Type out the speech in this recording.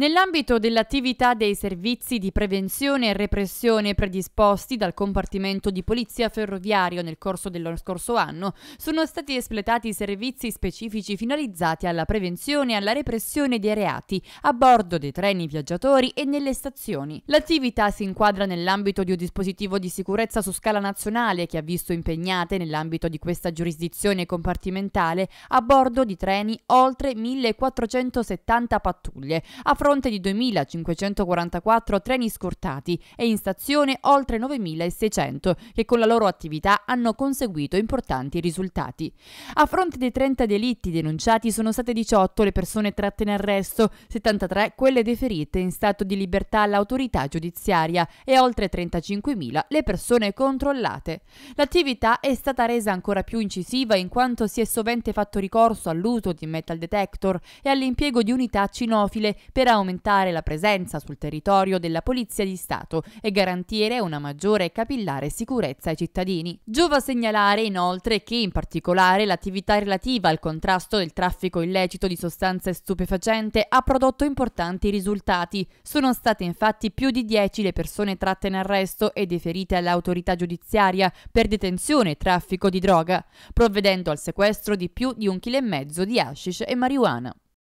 Nell'ambito dell'attività dei servizi di prevenzione e repressione predisposti dal compartimento di polizia ferroviario nel corso dello scorso anno, sono stati espletati servizi specifici finalizzati alla prevenzione e alla repressione dei reati a bordo dei treni viaggiatori e nelle stazioni. L'attività si inquadra nell'ambito di un dispositivo di sicurezza su scala nazionale che ha visto impegnate nell'ambito di questa giurisdizione compartimentale a bordo di treni oltre 1470 pattuglie, a fronte fronte di 2.544 treni scortati e in stazione oltre 9.600 che con la loro attività hanno conseguito importanti risultati. A fronte dei 30 delitti denunciati sono state 18 le persone tratte in arresto, 73 quelle deferite in stato di libertà all'autorità giudiziaria e oltre 35.000 le persone controllate. L'attività è stata resa ancora più incisiva in quanto si è sovente fatto ricorso all'uso di metal detector e all'impiego di unità cinofile per aumentare aumentare la presenza sul territorio della Polizia di Stato e garantire una maggiore e capillare sicurezza ai cittadini. Giova segnalare inoltre che in particolare l'attività relativa al contrasto del traffico illecito di sostanze stupefacente ha prodotto importanti risultati. Sono state infatti più di 10 le persone tratte in arresto e deferite all'autorità giudiziaria per detenzione e traffico di droga, provvedendo al sequestro di più di un chilo e mezzo di hashish e marijuana.